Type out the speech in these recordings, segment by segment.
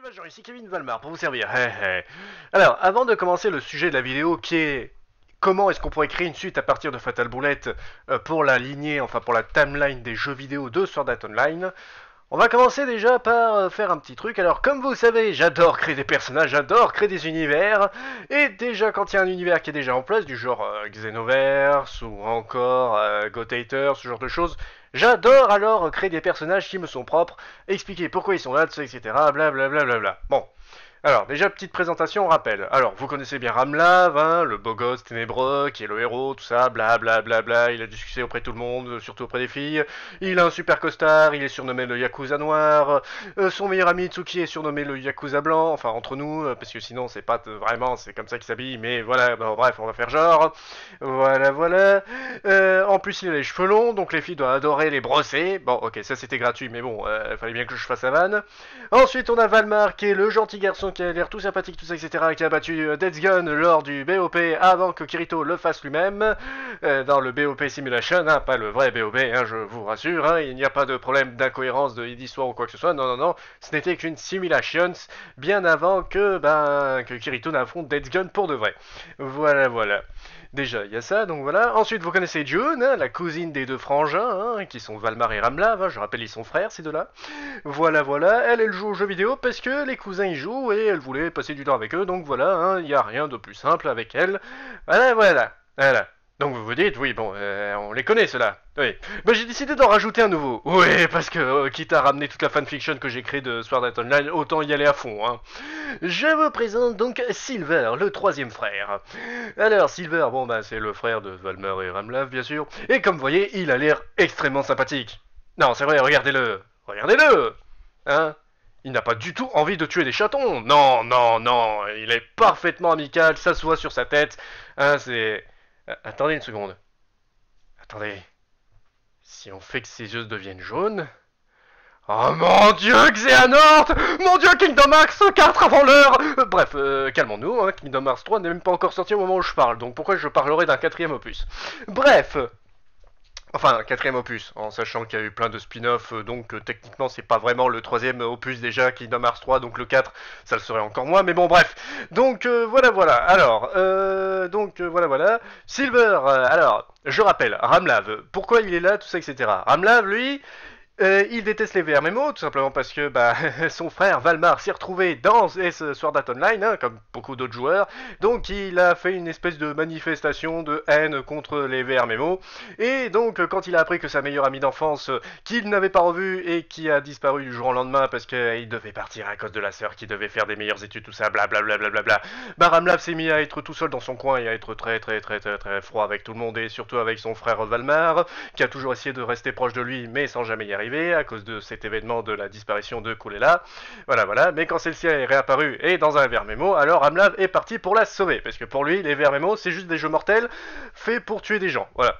Bonjour, ici Kevin Valmar pour vous servir. Alors, avant de commencer le sujet de la vidéo qui est comment est-ce qu'on pourrait créer une suite à partir de Fatal Bullet euh, pour la lignée, enfin pour la timeline des jeux vidéo de Sword Art Online, on va commencer déjà par euh, faire un petit truc. Alors, comme vous savez, j'adore créer des personnages, j'adore créer des univers. Et déjà, quand il y a un univers qui est déjà en place, du genre euh, Xenoverse ou encore Gotator, ce genre de choses, J'adore alors créer des personnages qui me sont propres, expliquer pourquoi ils sont là, etc. Blablabla. Bon. Alors, déjà, petite présentation, rappel. Alors, vous connaissez bien Ramlav, hein, le beau gosse ténébreux, qui est le héros, tout ça, blablabla, bla, bla, bla, il a du succès auprès de tout le monde, surtout auprès des filles. Il a un super costard, il est surnommé le Yakuza noir. Euh, son meilleur ami Tsuki est surnommé le Yakuza blanc, enfin, entre nous, euh, parce que sinon, c'est pas vraiment, c'est comme ça qu'il s'habille, mais voilà, bref, on va faire genre. Voilà, voilà. Euh, en plus, il a les cheveux longs, donc les filles doivent adorer les brosser. Bon, ok, ça c'était gratuit, mais bon, il fallait bien que je fasse la vanne. Ensuite, on a Valmar, qui est le gentil garçon qui a l'air tout sympathique, tout ça, etc., qui a battu euh, Dead Gun lors du BOP avant que Kirito le fasse lui-même, euh, dans le BOP Simulation, hein, pas le vrai BOP, hein, je vous rassure, hein, il n'y a pas de problème d'incohérence de d'histoire ou quoi que ce soit, non, non, non, ce n'était qu'une simulation bien avant que, ben, que Kirito n'affronte Dead Gun pour de vrai. Voilà, voilà. Déjà, il y a ça, donc voilà. Ensuite, vous connaissez June, hein, la cousine des deux frangins, hein, qui sont Valmar et Ramlav, hein, je rappelle, ils sont frères, ces deux-là. Voilà, voilà, elle, elle joue aux jeux vidéo parce que les cousins y jouent et elle voulait passer du temps avec eux, donc voilà, il n'y a rien de plus simple avec elle. Voilà, voilà, voilà. Donc vous vous dites, oui, bon, euh, on les connaît ceux-là. Oui. Bah, j'ai décidé d'en rajouter un nouveau. Oui, parce que euh, quitte à ramener toute la fanfiction que j'ai créée de Sword Art Online, autant y aller à fond. Hein. Je vous présente donc Silver, le troisième frère. Alors Silver, bon bah c'est le frère de Valmer et Ramlav, bien sûr. Et comme vous voyez, il a l'air extrêmement sympathique. Non, c'est vrai, regardez-le. Regardez-le. Hein il n'a pas du tout envie de tuer des chatons. Non, non, non. Il est parfaitement amical, s'assoit sur sa tête. Hein, c'est... Euh, attendez une seconde. Attendez. Si on fait que ses yeux deviennent jaunes... Oh mon dieu, Xehanort Mon dieu, Kingdom Hearts 4 avant l'heure euh, Bref, euh, calmons-nous, hein, Kingdom Hearts 3 n'est même pas encore sorti au moment où je parle, donc pourquoi je parlerai d'un quatrième opus Bref, Enfin, quatrième opus, en sachant qu'il y a eu plein de spin off euh, donc euh, techniquement c'est pas vraiment le troisième opus déjà qui Hearts Mars 3, donc le 4, ça le serait encore moins, mais bon bref. Donc euh, voilà voilà, alors, euh, donc voilà voilà. Silver, alors, je rappelle, Ramlav, pourquoi il est là, tout ça, etc. Ramlav, lui, euh, il déteste les VRMMO, tout simplement parce que bah, son frère Valmar s'est retrouvé dans ce Sword Art Online, hein, comme beaucoup d'autres joueurs. Donc il a fait une espèce de manifestation de haine contre les VRMMO. Et donc quand il a appris que sa meilleure amie d'enfance, euh, qu'il n'avait pas revue et qui a disparu du jour au lendemain parce qu'il euh, devait partir à cause de la sœur qui devait faire des meilleures études, tout ça, blablabla, bla, bah s'est mis à être tout seul dans son coin et à être très très très très très froid avec tout le monde et surtout avec son frère Valmar, qui a toujours essayé de rester proche de lui mais sans jamais y arriver à cause de cet événement de la disparition de Kulela. Voilà, voilà. Mais quand celle-ci est réapparue et dans un Vermemo, alors Amlav est parti pour la sauver. Parce que pour lui, les Vermemo, c'est juste des jeux mortels faits pour tuer des gens. Voilà.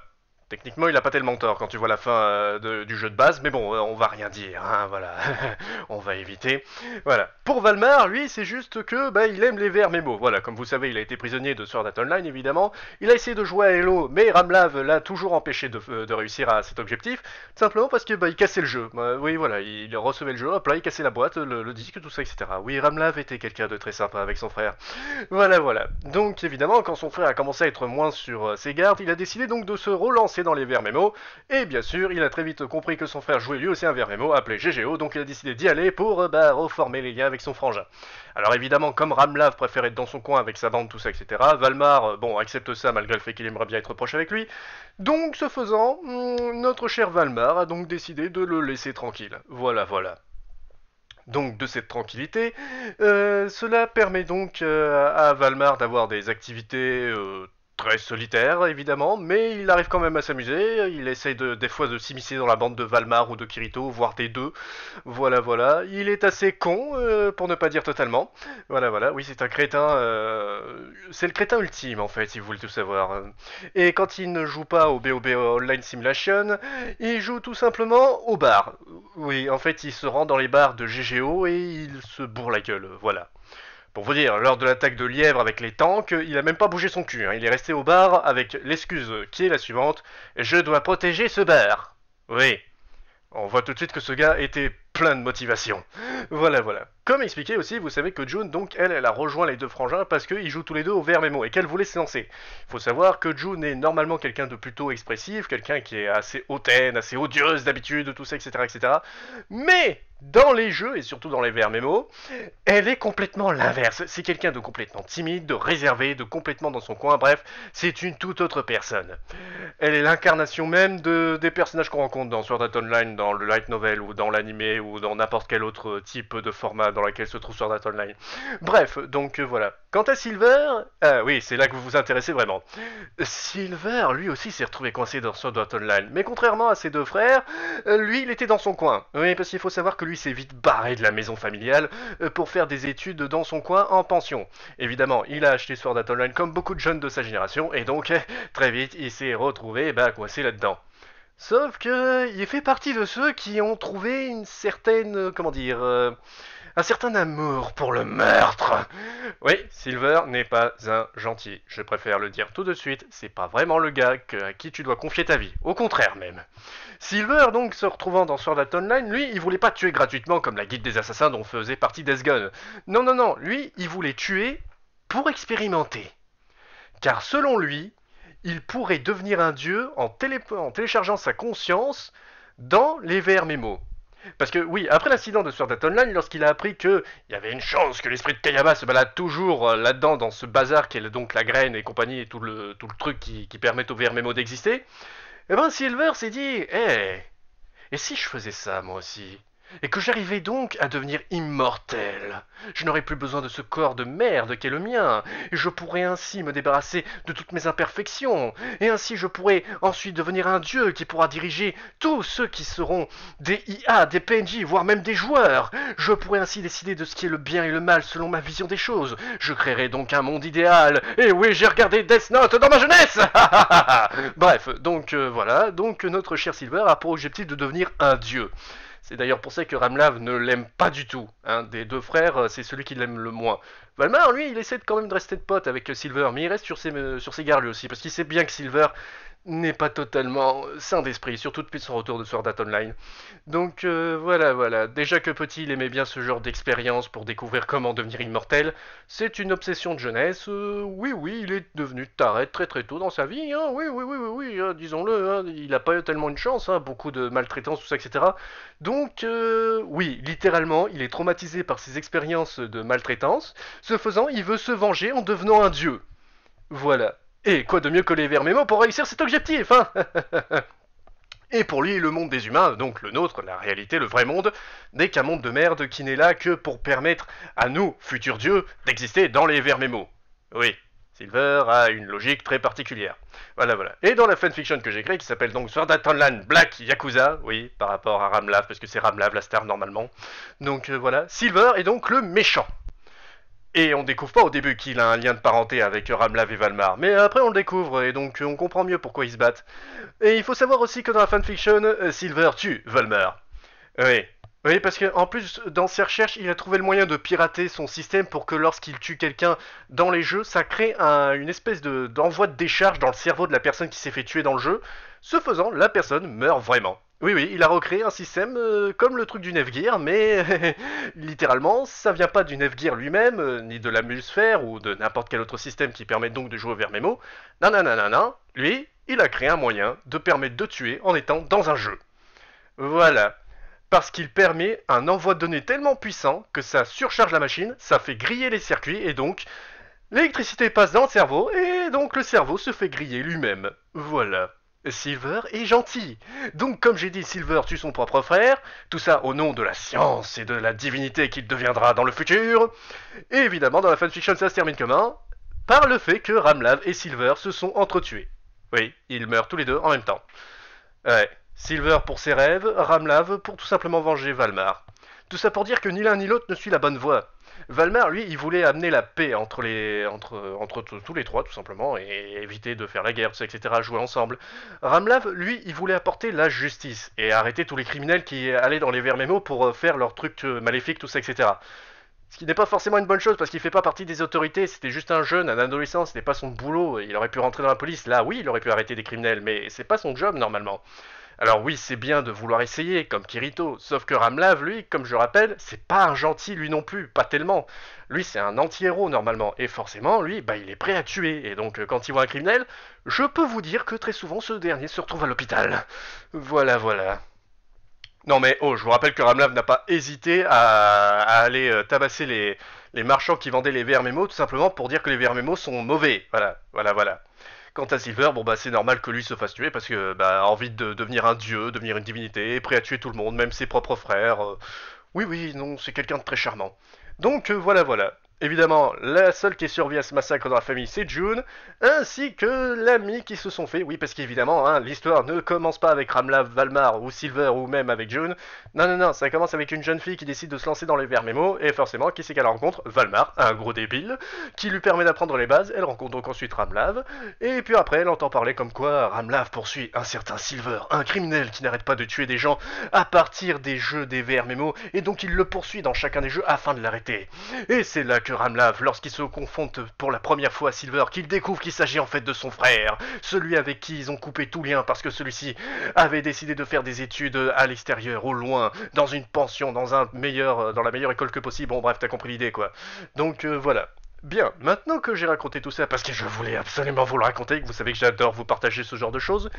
Techniquement, il a pas tellement tort quand tu vois la fin euh, du jeu de base, mais bon, euh, on va rien dire, hein, voilà, on va éviter. Voilà. Pour Valmar, lui, c'est juste que bah, il aime les verres mémo. Voilà, comme vous savez, il a été prisonnier de Sword Art Online, évidemment. Il a essayé de jouer à Hello, mais Ramlav l'a toujours empêché euh, de, réussir à cet objectif, simplement parce que bah, il cassait le jeu. Bah, oui, voilà, il recevait le jeu, hop là, il cassait la boîte, le, le disque, tout ça, etc. Oui, Ramlav était quelqu'un de très sympa avec son frère. Voilà, voilà. Donc, évidemment, quand son frère a commencé à être moins sur ses gardes, il a décidé donc de se relancer dans les verts mémo. Et bien sûr, il a très vite compris que son frère jouait lui aussi un verre appelé GGO, donc il a décidé d'y aller pour euh, bah, reformer les liens avec son frangin. Alors évidemment, comme Ramlav préfère être dans son coin avec sa bande, tout ça, etc., Valmar, euh, bon, accepte ça malgré le fait qu'il aimerait bien être proche avec lui. Donc, ce faisant, hmm, notre cher Valmar a donc décidé de le laisser tranquille. Voilà, voilà donc de cette tranquillité. Euh, cela permet donc à Valmar d'avoir des activités très solitaire, évidemment, mais il arrive quand même à s'amuser. Il essaye de, des fois de s'immiscer dans la bande de Valmar ou de Kirito, voire des deux. Voilà, voilà. Il est assez con, euh, pour ne pas dire totalement. Voilà, voilà. Oui, c'est un crétin. Euh, c'est le crétin ultime, en fait, si vous voulez tout savoir. Et quand il ne joue pas au BOB Online Simulation, il joue tout simplement au bar. Oui, en fait, il se rend dans les bars de GGO et il se bourre la gueule. Voilà. Pour vous dire, lors de l'attaque de Lièvre avec les tanks, il a même pas bougé son cul. Hein. Il est resté au bar avec l'excuse qui est la suivante Je dois protéger ce bar. Oui. On voit tout de suite que ce gars était plein de motivation. Voilà, voilà. Comme expliqué aussi, vous savez que June, donc, elle, elle a rejoint les deux frangins parce qu'ils jouent tous les deux au vert mémo et qu'elle voulait se lancer. Il faut savoir que June est normalement quelqu'un de plutôt expressif, quelqu'un qui est assez hautaine, assez odieuse d'habitude, tout ça, etc., etc. Mais dans les jeux et surtout dans les VR mémo, elle est complètement l'inverse. C'est quelqu'un de complètement timide, de réservé, de complètement dans son coin, bref, c'est une toute autre personne. Elle est l'incarnation même de, des personnages qu'on rencontre dans Sword Art Online, dans le light novel ou dans l'anime ou dans n'importe quel autre type de format dans laquelle se trouve Sword Art Online. Bref, donc euh, voilà. Quant à Silver, ah oui, c'est là que vous vous intéressez vraiment. Silver, lui aussi, s'est retrouvé coincé dans Sword Art Online, mais contrairement à ses deux frères, euh, lui, il était dans son coin. Oui, parce qu'il faut savoir que lui s'est vite barré de la maison familiale pour faire des études dans son coin en pension. Évidemment, il a acheté Sword Art Online comme beaucoup de jeunes de sa génération, et donc, eh, très vite, il s'est retrouvé bah, coincé là-dedans. Sauf que il fait partie de ceux qui ont trouvé une certaine, comment dire, un certain amour pour le meurtre. Oui, Silver n'est pas un gentil. Je préfère le dire tout de suite, c'est pas vraiment le gars à qui tu dois confier ta vie. Au contraire même. Silver, donc, se retrouvant dans Sword Art Online, lui, il voulait pas tuer gratuitement comme la guide des assassins dont faisait partie Death Gun. Non, non, non, lui, il voulait tuer pour expérimenter. Car selon lui, il pourrait devenir un dieu en, téléchargeant sa conscience dans les vers mémo. Parce que oui, après l'incident de Sword Art Online, lorsqu'il a appris qu'il y avait une chance que l'esprit de Kayama se balade toujours euh, là-dedans, dans ce bazar qui est donc la graine et compagnie et tout le, tout le truc qui, permet au VRMMO d'exister, eh ben Silver s'est dit, Eh, et si je faisais ça moi aussi et que j'arrivais donc à devenir immortel. Je n'aurais plus besoin de ce corps de merde qu'est le mien, et je pourrais ainsi me débarrasser de toutes mes imperfections, et ainsi je pourrais ensuite devenir un dieu qui pourra diriger tous ceux qui seront des IA, des PNJ, voire même des joueurs. Je pourrais ainsi décider de ce qui est le bien et le mal selon ma vision des choses. Je créerai donc un monde idéal. Et oui, j'ai regardé Death Note dans ma jeunesse Bref, donc euh, voilà, donc notre cher Silver a pour objectif de devenir un dieu. C'est d'ailleurs pour ça que Ramlav ne l'aime pas du tout. Hein. Des deux frères, euh, c'est celui qui l'aime le moins. Valmar, lui, il essaie quand même de rester de pote avec euh, Silver, mais il reste sur ses, euh, sur ses gardes lui aussi, parce qu'il sait bien que Silver, n'est pas totalement sain d'esprit, surtout depuis son retour de Sword Art Online. Donc euh, voilà, voilà. Déjà que petit, il aimait bien ce genre d'expérience pour découvrir comment devenir immortel. C'est une obsession de jeunesse. Euh, oui, oui, il est devenu taré très très tôt dans sa vie. Hein. Oui, oui, oui, oui, hein, disons-le. Hein. Il n'a pas eu tellement de chance, hein, beaucoup de maltraitance, tout ça, etc. Donc euh, oui, littéralement, il est traumatisé par ses expériences de maltraitance. Ce faisant, il veut se venger en devenant un dieu. Voilà. Et quoi de mieux que les verts mémo pour réussir cet objectif, hein Et pour lui, le monde des humains, donc le nôtre, la réalité, le vrai monde, n'est qu'un monde de merde qui n'est là que pour permettre à nous, futurs dieux, d'exister dans les vers mémo. Oui, Silver a une logique très particulière. Voilà, voilà. Et dans la fanfiction que j'ai créée, qui s'appelle donc Sword Townland Black Yakuza, oui, par rapport à Ramlav, parce que c'est Ramlav la star normalement. Donc euh, voilà, Silver est donc le méchant. Et on découvre pas au début qu'il a un lien de parenté avec Ramlav et Valmar, mais après on le découvre et donc on comprend mieux pourquoi ils se battent. Et il faut savoir aussi que dans la fanfiction, euh, Silver tue Valmar. Oui. Oui, parce qu'en plus, dans ses recherches, il a trouvé le moyen de pirater son système pour que lorsqu'il tue quelqu'un dans les jeux, ça crée une espèce d'envoi de décharge dans le cerveau de la personne qui s'est fait tuer dans le jeu. Ce faisant, la personne meurt vraiment. Oui, oui, il a recréé un système euh, comme le truc du Nevgear, mais littéralement, ça vient pas du Nevgear lui-même, euh, ni de la Mulesphère ou de n'importe quel autre système qui permet donc de jouer vers Memo. Non, non, non, non, non. Lui, il a créé un moyen de permettre de tuer en étant dans un jeu. Voilà. Parce qu'il permet un envoi de données tellement puissant que ça surcharge la machine, ça fait griller les circuits et donc l'électricité passe dans le cerveau et donc le cerveau se fait griller lui-même. Voilà. Silver est gentil. Donc, comme j'ai dit, Silver tue son propre frère, tout ça au nom de la science et de la divinité qu'il deviendra dans le futur. Et évidemment, dans la fanfiction, ça se termine comment Par le fait que Ramlav et Silver se sont entretués. Oui, ils meurent tous les deux en même temps. Ouais, Silver pour ses rêves, Ramlav pour tout simplement venger Valmar. Tout ça pour dire que ni l'un ni l'autre ne suit la bonne voie. Valmar, lui, il voulait amener la paix entre, les, entre, tous les trois, tout simplement, et éviter de faire la guerre, etc., jouer ensemble. Ramlav, lui, il voulait apporter la justice, et arrêter tous les criminels qui allaient dans les verts pour euh, faire leurs trucs euh, maléfiques, tout ça, etc. Ce qui n'est pas forcément une bonne chose parce qu'il fait pas partie des autorités, c'était juste un jeune, un adolescent, c'était pas son boulot, il aurait pu rentrer dans la police, là oui, il aurait pu arrêter des criminels, mais c'est pas son job normalement. Alors oui, c'est bien de vouloir essayer, comme Kirito, sauf que Ramlav, lui, comme je rappelle, c'est pas un gentil lui non plus, pas tellement. Lui, c'est un anti-héros normalement, et forcément, lui, bah, il est prêt à tuer, et donc euh, quand il voit un criminel, je peux vous dire que très souvent ce dernier se retrouve à l'hôpital. Voilà, voilà. Non mais oh, je vous rappelle que Ramlav n'a pas hésité à, aller euh, tabasser les, marchands qui vendaient les VR tout simplement pour dire que les VR sont mauvais. Voilà, voilà, voilà. Quant à Silver, bon bah c'est normal que lui se fasse tuer parce que bah envie de devenir un dieu, devenir une divinité, prêt à tuer tout le monde, même ses propres frères. Euh. Oui oui, non, c'est quelqu'un de très charmant. Donc euh, voilà voilà. Évidemment, la seule qui survit à ce massacre dans la famille, c'est June, ainsi que l'ami qui se sont faits. Oui, parce qu'évidemment, hein, l'histoire ne commence pas avec Ramlav, Valmar ou Silver ou même avec June. Non, non, non, ça commence avec une jeune fille qui décide de se lancer dans les verts mémo, et forcément, qui c'est qu'elle rencontre Valmar, un gros débile, qui lui permet d'apprendre les bases. Elle rencontre donc ensuite Ramlav, et puis après, elle entend parler comme quoi Ramlav poursuit un certain Silver, un criminel qui n'arrête pas de tuer des gens à partir des jeux des verts mémo, et donc il le poursuit dans chacun des jeux afin de l'arrêter. Et c'est là que Ramlav, lorsqu'il se confronte pour la première fois à Silver, qu'il découvre qu'il s'agit en fait de son frère, celui avec qui ils ont coupé tout lien parce que celui-ci avait décidé de faire des études à l'extérieur, au loin, dans une pension, dans un meilleur, euh, dans la meilleure école que possible. Bon bref, t'as compris l'idée quoi. Donc euh, voilà. Bien, maintenant que j'ai raconté tout ça, parce que je voulais absolument vous le raconter, que vous savez que j'adore vous partager ce genre de choses,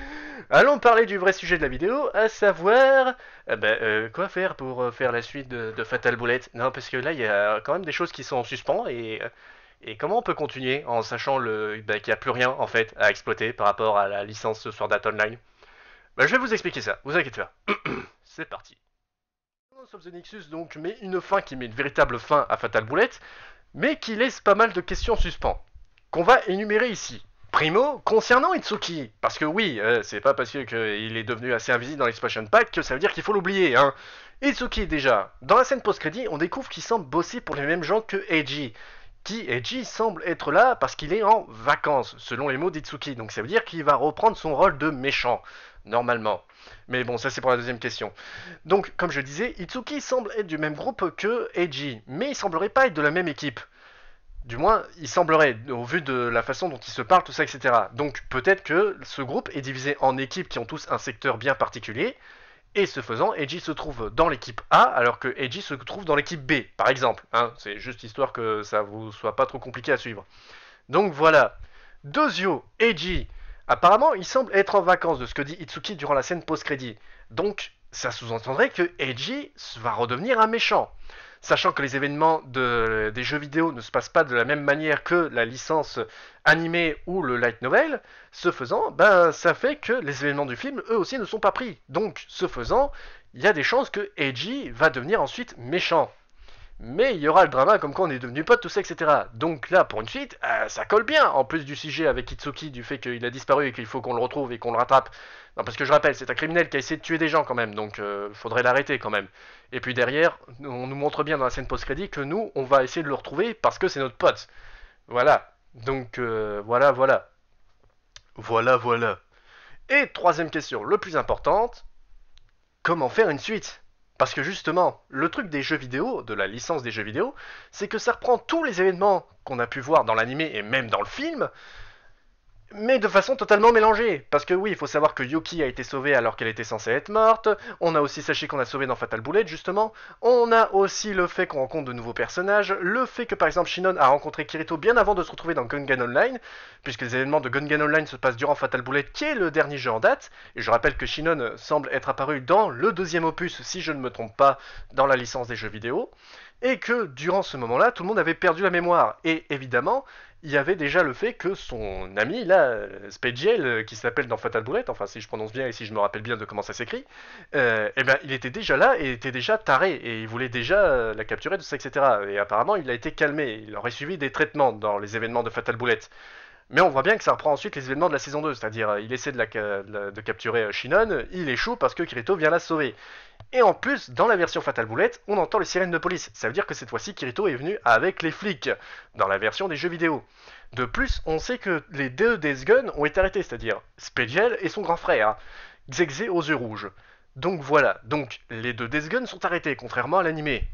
allons parler du vrai sujet de la vidéo, à savoir euh, bah, euh, quoi faire pour euh, faire la suite de, Fatal Bullet. Non, parce que là, il y a quand même des choses qui sont en suspens, et, et comment on peut continuer en sachant bah, qu'il n'y a plus rien, en fait, à exploiter par rapport à la licence Sword Art Online bah, Je vais vous expliquer ça, vous inquiétez pas. C'est parti. Of the Nexus, donc, met une fin qui met une véritable fin à Fatal Bullet, mais qui laisse pas mal de questions en suspens, qu'on va énumérer ici. Primo, concernant Itsuki, parce que oui, euh, c'est pas parce qu'il est devenu assez invisible dans l'expansion pack que ça veut dire qu'il faut l'oublier, hein. Itsuki, déjà, dans la scène post-crédit, on découvre qu'il semble bosser pour les mêmes gens que Eiji, qui, Eiji, semble être là parce qu'il est en vacances, selon les mots d'Itsuki, donc ça veut dire qu'il va reprendre son rôle de méchant normalement. Mais bon, ça c'est pour la deuxième question. Donc, comme je disais, Itsuki semble être du même groupe que Eiji, mais il semblerait pas être de la même équipe. Du moins, il semblerait, au vu de la façon dont ils se parlent, tout ça, etc. Donc, peut-être que ce groupe est divisé en équipes qui ont tous un secteur bien particulier, et ce faisant, Eiji se trouve dans l'équipe A, alors que Eiji se trouve dans l'équipe B, par exemple. Hein. c'est juste histoire que ça vous soit pas trop compliqué à suivre. Donc voilà, Dozio, Eiji, Apparemment, il semble être en vacances de ce que dit Itsuki durant la scène post-crédit. Donc, ça sous-entendrait que Eiji va redevenir un méchant. Sachant que les événements des jeux vidéo ne se passent pas de la même manière que la licence animée ou le light novel, ce faisant, ben, ça fait que les événements du film, eux aussi, ne sont pas pris. Donc, ce faisant, il y a des chances que Eiji va devenir ensuite méchant. Mais il y aura le drama comme quoi on est devenu pote, tout ça, etc. Donc là, pour une suite, euh, ça colle bien. En plus du sujet avec Itsuki, du fait qu'il a disparu et qu'il faut qu'on le retrouve et qu'on le rattrape. Non, parce que je rappelle, c'est un criminel qui a essayé de tuer des gens quand même, donc il euh, faudrait l'arrêter quand même. Et puis derrière, on nous montre bien dans la scène post-crédit que nous, on va essayer de le retrouver parce que c'est notre pote. Voilà. Donc euh, voilà, voilà. Voilà, voilà. Et troisième question, le plus importante, comment faire une suite parce que justement, le truc des jeux vidéo, de la licence des jeux vidéo, c'est que ça reprend tous les événements qu'on a pu voir dans l'animé et même dans le film, mais de façon totalement mélangée. Parce que oui, il faut savoir que Yuki a été sauvée alors qu'elle était censée être morte. On a aussi saché qu'on a sauvé dans Fatal Bullet, justement. On a aussi le fait qu'on rencontre de nouveaux personnages. Le fait que, par exemple, Shinon a rencontré Kirito bien avant de se retrouver dans Gungan Online. Puisque les événements de Gungan Online se passent durant Fatal Bullet, qui est le dernier jeu en date. Et je rappelle que Shinon semble être apparu dans le deuxième opus, si je ne me trompe pas, dans la licence des jeux vidéo. Et que, durant ce moment-là, tout le monde avait perdu la mémoire. Et évidemment, il y avait déjà le fait que son ami, là, euh, Spedgel, euh, qui s'appelle dans Fatal Bullet, enfin si je prononce bien et si je me rappelle bien de comment ça s'écrit, euh, eh ben, il était déjà là et était déjà taré, et il voulait déjà la capturer, de ça, etc. Et apparemment, il a été calmé, il aurait suivi des traitements dans les événements de Fatal Bullet. Mais on voit bien que ça reprend ensuite les événements de la saison 2, c'est-à-dire euh, il essaie de, capturer euh, Shinon, il échoue parce que Kirito vient la sauver. Et en plus, dans la version Fatal Bullet, on entend les sirènes de police. Ça veut dire que cette fois-ci, Kirito est venu avec les flics, dans la version des jeux vidéo. De plus, on sait que les deux Death ont été arrêtés, c'est-à-dire Spedgel et son grand frère, Xexe aux yeux rouges. Donc voilà, donc les deux Death sont arrêtés, contrairement à l'animé.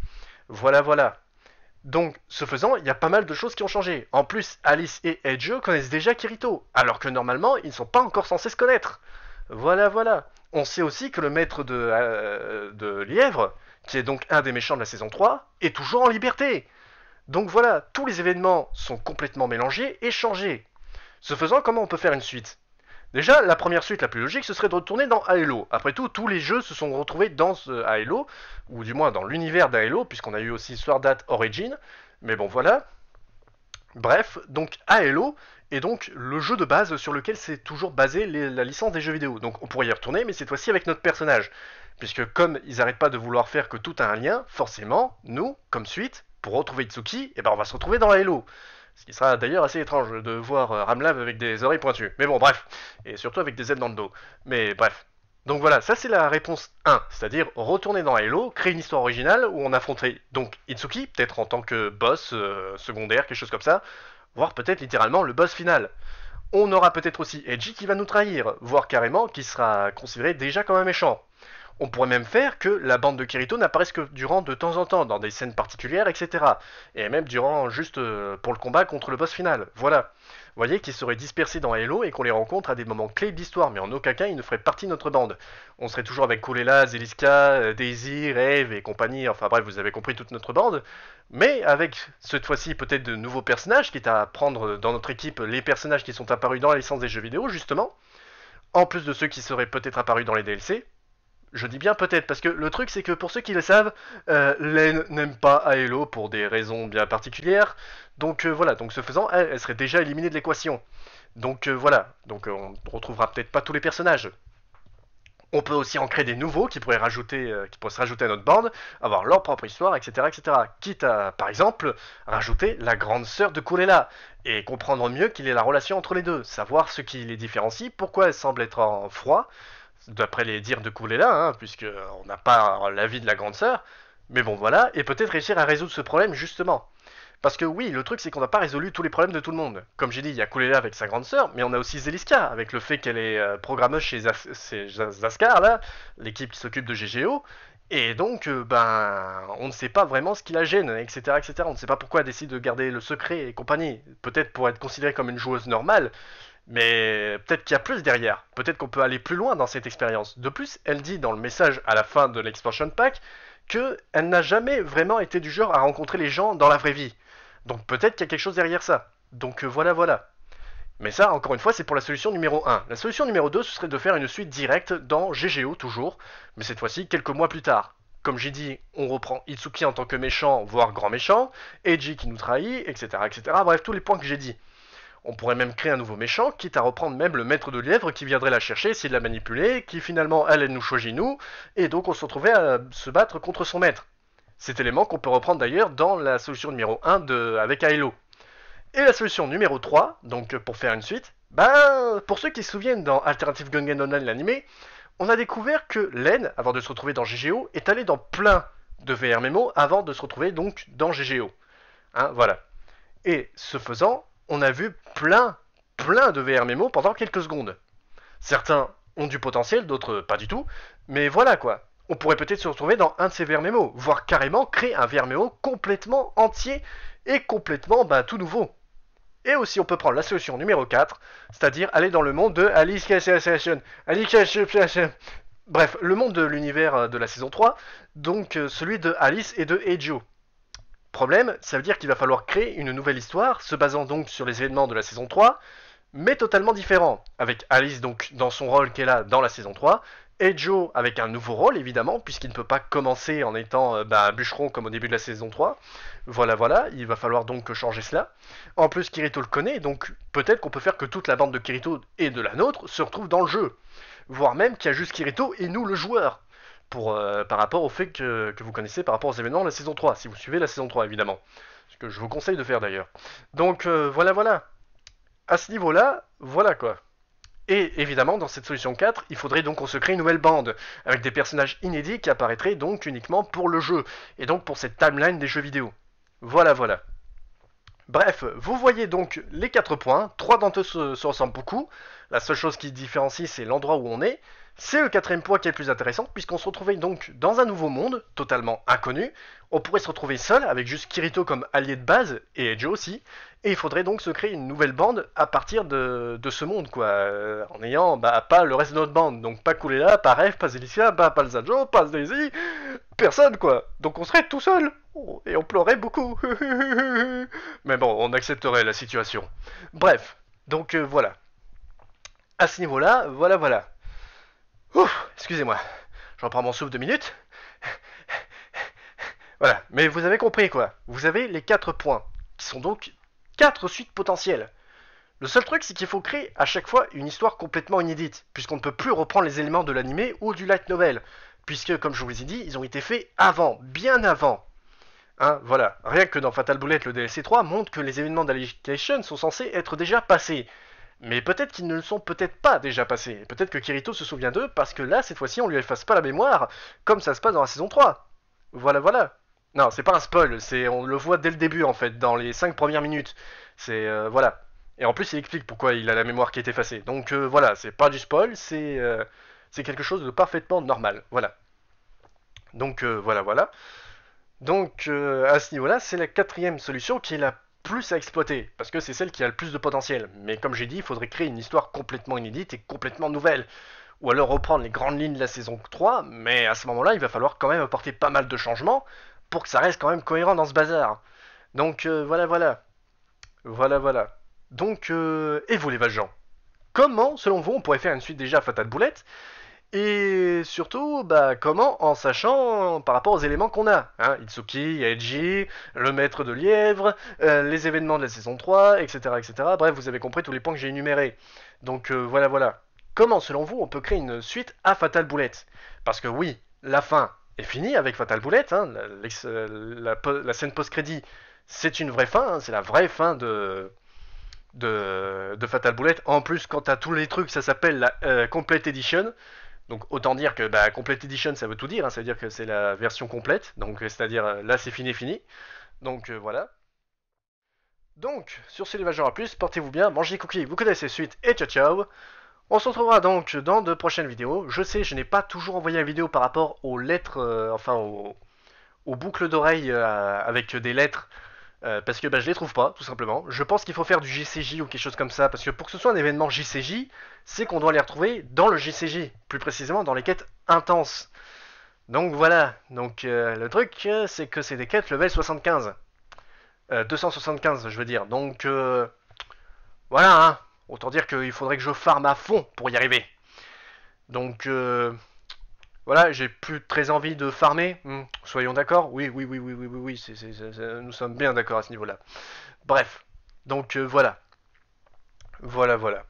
Voilà, voilà. Donc, ce faisant, il y a pas mal de choses qui ont changé. En plus, Alice et Edge connaissent déjà Kirito, alors que normalement, ils ne sont pas encore censés se connaître. Voilà, voilà. On sait aussi que le maître de, euh, de Lièvre, qui est donc un des méchants de la saison 3, est toujours en liberté. Donc voilà, tous les événements sont complètement mélangés et changés. Ce faisant, comment on peut faire une suite Déjà, la première suite la plus logique, ce serait de retourner dans Halo. Après tout, tous les jeux se sont retrouvés dans ce Halo, ou du moins dans l'univers d'Halo, puisqu'on a eu aussi Sword Origin. Mais bon, voilà. Bref, donc Halo est donc le jeu de base sur lequel s'est toujours basée la licence des jeux vidéo. Donc on pourrait y retourner, mais cette fois-ci avec notre personnage. Puisque comme ils n'arrêtent pas de vouloir faire que tout a un lien, forcément, nous, comme suite, pour retrouver Tsuki, eh ben on va se retrouver dans Halo. Ce qui sera d'ailleurs assez étrange de voir euh, Ramlab avec des oreilles pointues. Mais bon, bref. Et surtout avec des ailes dans le dos. Mais bref. Donc voilà, ça c'est la réponse 1, c'est-à-dire retourner dans Halo, créer une histoire originale où on affronterait donc Itsuki, peut-être en tant que boss euh, secondaire, quelque chose comme ça, voire peut-être littéralement le boss final. On aura peut-être aussi Edgy qui va nous trahir, voire carrément qui sera considéré déjà comme un méchant. On pourrait même faire que la bande de Kirito n'apparaisse que durant de temps en temps, dans des scènes particulières, etc. Et même durant juste euh, pour le combat contre le boss final. Voilà. Vous voyez qu'ils seraient dispersés dans Halo et qu'on les rencontre à des moments clés de l'histoire, mais en aucun cas ils ne feraient partie de notre bande. On serait toujours avec Kolela, Zeliska, euh, Daisy, Rave et compagnie, enfin bref, vous avez compris toute notre bande, mais avec cette fois-ci peut-être de nouveaux personnages, quitte à prendre dans notre équipe les personnages qui sont apparus dans la licence des jeux vidéo, justement, en plus de ceux qui seraient peut-être apparus dans les DLC, je dis bien peut-être, parce que le truc, c'est que pour ceux qui le savent, euh, Len n'aime pas Aelo pour des raisons bien particulières. Donc euh, voilà, donc ce faisant, elle, serait déjà éliminée de l'équation. Donc euh, voilà, donc on retrouvera peut-être pas tous les personnages. On peut aussi en créer des nouveaux qui pourraient, rajouter, qui pourraient se rajouter à notre bande, avoir leur propre histoire, etc., etc. Quitte à, par exemple, rajouter la grande sœur de Kurela, et comprendre mieux y est la relation entre les deux, savoir ce qui les différencie, pourquoi elle semble être en froid, d'après les dires de Koulela, hein, puisque on n'a pas l'avis de la grande sœur. Mais bon, voilà, et peut-être réussir à résoudre ce problème justement. Parce que oui, le truc c'est qu'on n'a pas résolu tous les problèmes de tout le monde. Comme j'ai dit, il y a Koulela avec sa grande sœur, mais on a aussi Zeliska avec le fait qu'elle est euh, programmeuse chez, Zaskar, l'équipe qui s'occupe de GGO. Et donc, euh, ben, on ne sait pas vraiment ce qui la gêne, etc., etc. On ne sait pas pourquoi elle décide de garder le secret et compagnie. Peut-être pour être considérée comme une joueuse normale, mais peut-être qu'il y a plus derrière. Peut-être qu'on peut aller plus loin dans cette expérience. De plus, elle dit dans le message à la fin de l'expansion pack que elle n'a jamais vraiment été du genre à rencontrer les gens dans la vraie vie. Donc peut-être qu'il y a quelque chose derrière ça. Donc euh, voilà, voilà. Mais ça, encore une fois, c'est pour la solution numéro 1. La solution numéro 2, ce serait de faire une suite directe dans GGO toujours, mais cette fois-ci quelques mois plus tard. Comme j'ai dit, on reprend Itsuki en tant que méchant, voire grand méchant, Eiji qui nous trahit, etc. etc. Bref, tous les points que j'ai dit. On pourrait même créer un nouveau méchant, quitte à reprendre même le maître de lièvre qui viendrait la chercher, essayer de la manipuler, qui finalement elle nous choisit nous, et donc on se retrouvait à se battre contre son maître. Cet élément qu'on peut reprendre d'ailleurs dans la solution numéro 1 de, avec Aelo. Et la solution numéro 3, donc pour faire une suite, bah pour ceux qui se souviennent dans Alternative Gungan Online l'animé, on a découvert que Len, avant de se retrouver dans GGO, est allé dans plein de VR mémo avant de se retrouver donc dans GGO. Hein, voilà. Et ce faisant, on a vu plein, plein de mémo pendant quelques secondes. Certains ont du potentiel, d'autres pas du tout, mais voilà quoi. On pourrait peut-être se retrouver dans un de ces mémo, voire carrément créer un mémo complètement entier et complètement bah, tout nouveau. Et aussi, on peut prendre la solution numéro 4, c'est-à-dire aller dans le monde de Alice Association. Alice Association. Bref, le monde de l'univers euh, de la saison 3, donc euh, celui de Alice et de Ejo. Problème, ça veut dire qu'il va falloir créer une nouvelle histoire, se basant donc sur les événements de la saison 3, mais totalement différent, avec Alice donc dans son rôle qu'elle a dans la saison 3, et Joe avec un nouveau rôle évidemment, puisqu'il ne peut pas commencer en étant euh, bah, bûcheron comme au début de la saison 3. Voilà, voilà, il va falloir donc changer cela. En plus, Kirito le connaît, donc peut-être qu'on peut faire que toute la bande de Kirito et de la nôtre se retrouve dans le jeu. Voire même qu'il y a juste Kirito et nous le joueur. Euh, par rapport au fait que, vous connaissez par rapport aux événements de la saison 3, si vous suivez la saison 3 évidemment. Ce que je vous conseille de faire d'ailleurs. Donc euh, voilà, voilà. À ce niveau-là, voilà quoi. Et évidemment, dans cette solution 4, il faudrait donc qu'on se crée une nouvelle bande, avec des personnages inédits qui apparaîtraient donc uniquement pour le jeu, et donc pour cette timeline des jeux vidéo. Voilà, voilà. Bref, vous voyez donc les 4 points, 3 d'entre eux se, se ressemblent beaucoup, la seule chose qui différencie c'est l'endroit où on est, c'est le quatrième point qui est le plus intéressant, puisqu'on se retrouvait donc dans un nouveau monde, totalement inconnu. On pourrait se retrouver seul, avec juste Kirito comme allié de base, et Ejo aussi. Et il faudrait donc se créer une nouvelle bande à partir de, ce monde, quoi. Euh, en ayant bah, pas le reste de notre bande. Donc pas Kulela, pas Rev, pas Zelicia, bah, pas Zanjo, pas Daisy, personne, quoi. Donc on serait tout seul. Oh, et on pleurait beaucoup. Mais bon, on accepterait la situation. Bref, donc euh, voilà. À ce niveau-là, voilà, voilà. Ouf, excusez-moi, j'en prends mon souffle de minutes. voilà, mais vous avez compris quoi. Vous avez les quatre points, qui sont donc quatre suites potentielles. Le seul truc, c'est qu'il faut créer à chaque fois une histoire complètement inédite, puisqu'on ne peut plus reprendre les éléments de l'animé ou du light novel, puisque, comme je vous ai dit, ils ont été faits avant, bien avant. Hein, voilà, rien que dans Fatal Bullet, le DLC 3 montre que les événements d'Allocation sont censés être déjà passés. Mais peut-être qu'ils ne le sont peut-être pas déjà passés. Peut-être que Kirito se souvient d'eux parce que là, cette fois-ci, on lui efface pas la mémoire, comme ça se passe dans la saison 3. Voilà, voilà. Non, c'est pas un spoil, c'est on le voit dès le début en fait, dans les 5 premières minutes. C'est euh, voilà. Et en plus, il explique pourquoi il a la mémoire qui est effacée. Donc euh, voilà, c'est pas du spoil, c'est euh, c'est quelque chose de parfaitement normal. Voilà. Donc voilà, voilà. Donc à ce niveau-là, c'est la quatrième solution qui est la plus à exploiter, parce que c'est celle qui a le plus de potentiel. Mais comme j'ai dit, il faudrait créer une histoire complètement inédite et complètement nouvelle. Ou alors reprendre les grandes lignes de la saison 3, mais à ce moment-là, il va falloir quand même apporter pas mal de changements pour que ça reste quand même cohérent dans ce bazar. Donc euh, voilà, voilà. Voilà, voilà. Donc, euh, et vous les Valjean Comment, selon vous, on pourrait faire une suite déjà à Boulette et surtout, bah, comment en sachant par rapport aux éléments qu'on a hein, Itsuki, Eiji, le maître de lièvre, euh, les événements de la saison 3, etc., etc. Bref, vous avez compris tous les points que j'ai énumérés. Donc euh, voilà, voilà. Comment, selon vous, on peut créer une suite à Fatal Bullet Parce que oui, la fin est finie avec Fatal Bullet, hein. euh, la, scène post-crédit, c'est une vraie fin, hein. c'est la vraie fin de, de, Fatal Bullet. En plus, quant à tous les trucs, ça s'appelle la Complete Edition. Donc autant dire que bah, Complete Edition, ça veut tout dire, cest hein. à dire que c'est la version complète, donc c'est-à-dire euh, là c'est fini fini. Donc euh, voilà. Donc, sur ce les à plus, portez-vous bien, mangez des cookies, vous connaissez suite et ciao ciao on se retrouvera donc dans de prochaines vidéos. Je sais, je n'ai pas toujours envoyé une vidéo par rapport aux lettres, euh, enfin aux, boucles d'oreilles avec des lettres euh, parce que bah, je les trouve pas, tout simplement. Je pense qu'il faut faire du JCJ ou quelque chose comme ça, parce que pour que ce soit un événement JCJ, c'est qu'on doit les retrouver dans le JCJ, plus précisément dans les quêtes intenses. Donc voilà, donc euh, le truc, euh, c'est que c'est des quêtes level 75. 275, je veux dire. Donc voilà, hein. autant dire qu'il faudrait que je farme à fond pour y arriver. Donc voilà, j'ai plus très envie de farmer. Hmm, soyons d'accord Oui, oui, oui, oui, oui, oui, oui c'est, nous sommes bien d'accord à ce niveau-là. Bref, donc euh, voilà. Voilà, voilà.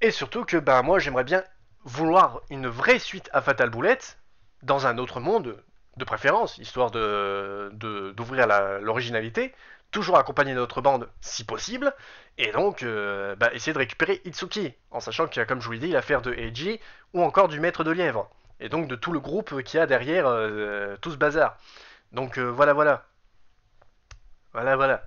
Et surtout que ben moi j'aimerais bien vouloir une vraie suite à Fatal Boulette dans un autre monde, de préférence, histoire de d'ouvrir l'originalité, toujours accompagner notre bande si possible, et donc bah, essayer de récupérer Itsuki, en sachant qu'il y a, comme je vous l'ai dit, l'affaire de Eiji ou encore du maître de lièvre et donc de tout le groupe qui a derrière euh, tout ce bazar. Donc euh, voilà, voilà. Voilà, voilà.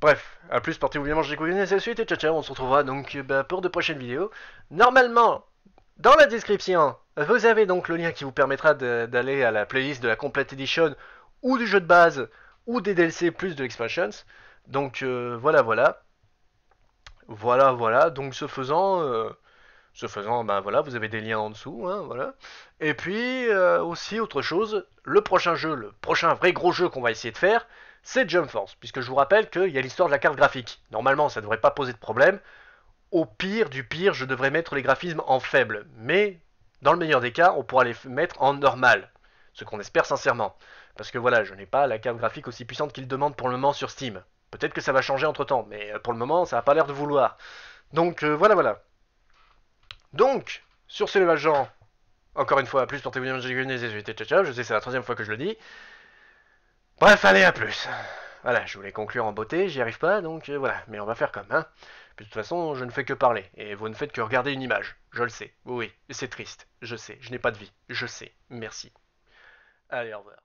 Bref, à plus, portez-vous bien, mangez des c'est la suite, et ciao, ciao, on se retrouvera donc euh, bah, pour de prochaines vidéos. Normalement, dans la description, vous avez donc le lien qui vous permettra d'aller à la playlist de la Complete Edition, ou du jeu de base, ou des DLC plus de expansions. Donc voilà, voilà. Voilà, voilà, donc ce faisant... Ce faisant, ben voilà, vous avez des liens en dessous, hein, voilà. Et puis euh, aussi autre chose, le prochain jeu, le prochain vrai gros jeu qu'on va essayer de faire, c'est Jump Force, puisque je vous rappelle qu'il y a l'histoire de la carte graphique. Normalement, ça ne devrait pas poser de problème. Au pire du pire, je devrais mettre les graphismes en faible, mais dans le meilleur des cas, on pourra les mettre en normal, ce qu'on espère sincèrement. Parce que voilà, je n'ai pas la carte graphique aussi puissante qu'il demande pour le moment sur Steam. Peut-être que ça va changer entre temps, mais euh, pour le moment, ça n'a pas l'air de vouloir. Donc euh, voilà, voilà. Donc, sur ce, les encore une fois, à plus, portez-vous bien, je sais, c'est la troisième fois que je le dis. Bref, allez, à plus. Voilà, je voulais conclure en beauté, j'y arrive pas, donc euh, voilà, mais on va faire comme, hein. de toute façon, je ne fais que parler, et vous ne faites que regarder une image, je le sais, oui, oui, c'est triste, je sais, je n'ai pas de vie, je sais, merci. Allez, au revoir.